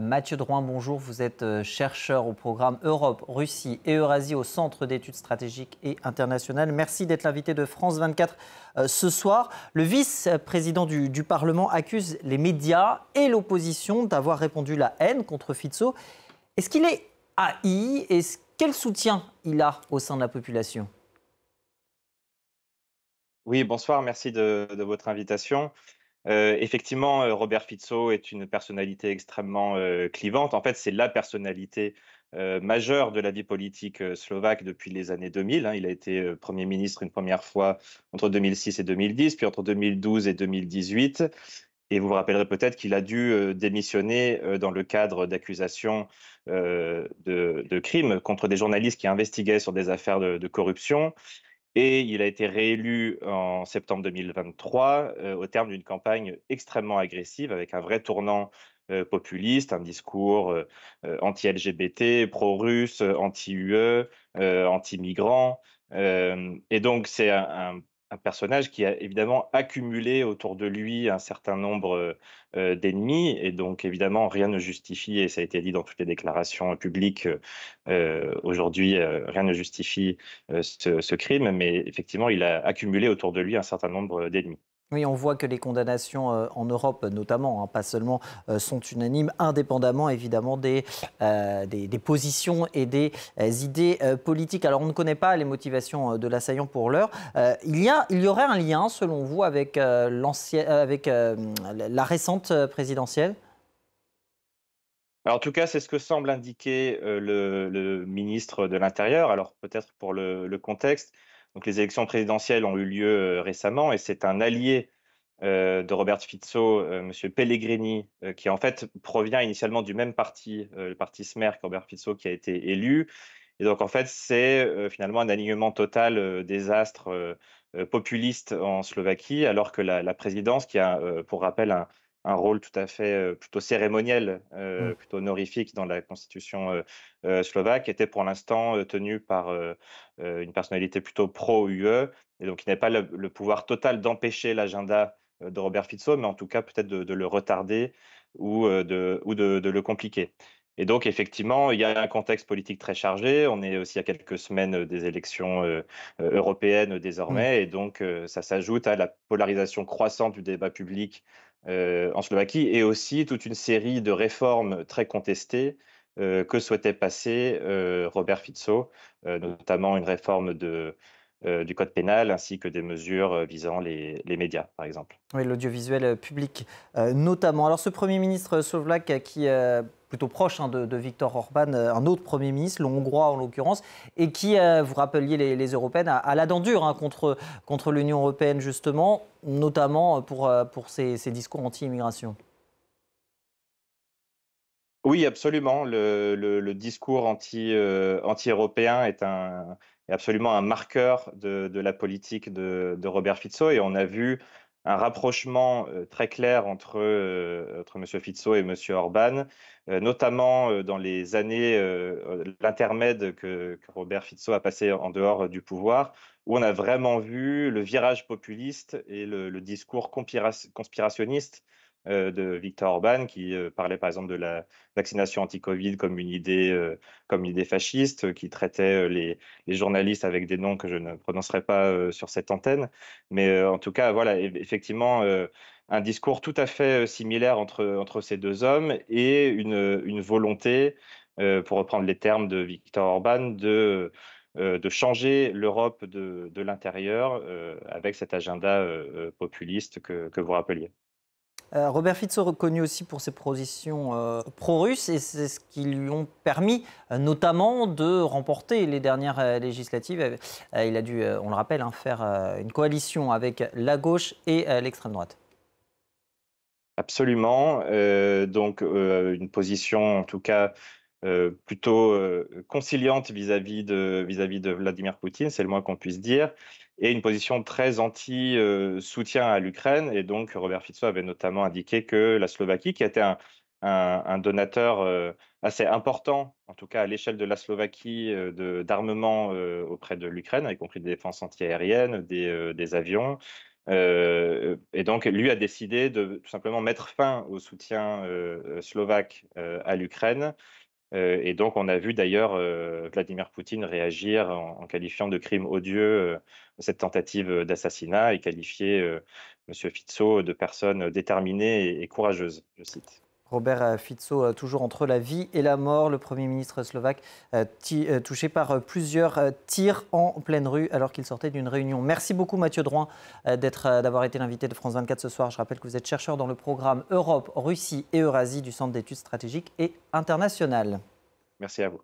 Mathieu Drouin, bonjour. Vous êtes euh, chercheur au programme Europe, Russie et Eurasie au Centre d'études stratégiques et internationales. Merci d'être l'invité de France 24 euh, ce soir. Le vice-président du, Parlement accuse les médias et l'opposition d'avoir répondu la haine contre Fizzo. Est-ce qu'il est haï et quel soutien il a au sein de la population Oui, bonsoir. Merci de votre invitation. Euh, effectivement, euh, Robert Fizzo est une personnalité extrêmement euh, clivante. En fait, c'est la personnalité majeure de la vie politique slovaque depuis les années 2000. Hein. Il a été Premier ministre une première fois entre 2006 et 2010, puis entre 2012 et 2018. Et vous vous rappellerez peut-être qu'il a dû démissionner dans le cadre d'accusations de, crimes contre des journalistes qui investiguaient sur des affaires de corruption. Et il a été réélu en septembre 2023 euh, au terme d'une campagne extrêmement agressive avec un vrai tournant euh, populiste, un discours euh, anti-LGBT, pro-russe, anti-UE, anti migrants et donc c'est un un personnage qui a évidemment accumulé autour de lui un certain nombre euh, euh, d'ennemis. Et donc, évidemment, rien ne justifie, et ça a été dit dans toutes les déclarations publiques euh, aujourd'hui, rien ne justifie ce crime, mais effectivement, il a accumulé autour de lui un certain nombre d'ennemis. Oui, on voit que les condamnations euh, en Europe, notamment, hein, pas seulement, euh, sont unanimes, indépendamment évidemment des, euh, positions et des idées politiques. Alors, on ne connaît pas les motivations de l'assaillant pour l'heure. il, y a, il y aurait un lien, selon vous, avec, avec la récente présidentielle en tout cas, c'est ce que semble indiquer le, ministre de l'Intérieur. Alors, peut-être pour le contexte, les élections présidentielles ont eu lieu récemment et c'est un allié de Robert Fizzo, M. Pellegrini, qui en fait provient initialement du même parti, le parti SMER, Robert Fizzo, qui a été élu. Et donc en fait, c'est finalement un alignement total des astres populistes en Slovaquie, alors que la présidence, qui a pour rappel un, un rôle tout à fait plutôt cérémoniel, mmh. plutôt honorifique dans la constitution slovaque, était pour l'instant tenu par une personnalité plutôt pro-UE, et donc il n'avait pas le, pouvoir total d'empêcher l'agenda de Robert Fico, mais en tout cas peut-être de, le retarder ou, de le compliquer. Et donc, effectivement, il y a un contexte politique très chargé. On est aussi à quelques semaines euh, des élections euh, euh, européennes désormais. Mm. Et donc, ça s'ajoute à la polarisation croissante du débat public en Slovaquie et aussi toute une série de réformes très contestées que souhaitait passer Robert Fico, notamment une réforme de, du code pénal ainsi que des mesures visant les, les, médias, par exemple. Oui, l'audiovisuel public notamment. Alors, ce Premier ministre Sovlak qui proche hein, de, Viktor Orban, euh, un autre Premier ministre, le Hongrois en l'occurrence, et qui, euh, vous rappeliez les, Européennes, à, la dent dure hein, contre, contre l'Union Européenne justement, notamment euh, pour, pour ses, discours anti-immigration. Oui, absolument. Le, discours anti-européen est, absolument un marqueur de, la politique de, Robert Fizzo Et on a vu un rapprochement euh, très clair entre, euh, entre M. Fitzot et M. Orban, euh, notamment dans les années, l'intermède que, Robert Fitzot a passé en dehors du pouvoir, où on a vraiment vu le virage populiste et le discours conspirationniste euh, de Victor Orban qui euh, parlait par exemple de la vaccination anti-Covid comme une idée, euh, comme idée fasciste, qui traitait les, journalistes avec des noms que je ne prononcerai pas sur cette antenne. Mais en tout cas, voilà, effectivement un discours tout à fait similaire entre, entre ces deux hommes et une, volonté, pour reprendre les termes de Victor Orban, de, de changer l'Europe de, l'intérieur avec cet agenda populiste que, que vous rappeliez. Euh, Robert Fitz est reconnu aussi pour ses positions euh, pro-russes et c'est ce qui lui ont permis euh, notamment de remporter les dernières législatives. il a dû, on le rappelle, hein, faire une coalition avec la gauche et l'extrême droite. Absolument. donc une position en tout cas plutôt conciliante vis à -vis de Vladimir Poutine, c'est le moins qu'on puisse dire et une position très anti-soutien à l'Ukraine. Et donc, Robert fitzroy avait notamment indiqué que la Slovaquie, qui était un, un, donateur euh, assez important, en tout cas à l'échelle de la Slovaquie, euh, d'armement euh, auprès de l'Ukraine, y compris des défenses antiaériennes, des, des avions, et donc, lui a décidé de tout simplement mettre fin au soutien slovaque à l'Ukraine et donc, on a vu d'ailleurs Vladimir Poutine réagir en, qualifiant de crime odieux cette tentative d'assassinat et qualifier M. Fitzo de personne déterminée et courageuse, je cite. Robert euh, fitso euh, toujours entre la vie et la mort, le Premier ministre slovaque euh, touché par plusieurs tirs en pleine rue alors qu'il sortait d'une réunion. Merci beaucoup Mathieu Drouin d'avoir été l'invité de France 24 ce soir. Je rappelle que vous êtes chercheur dans le programme Europe, Russie et Eurasie du Centre d'études stratégiques et internationales. Merci à vous.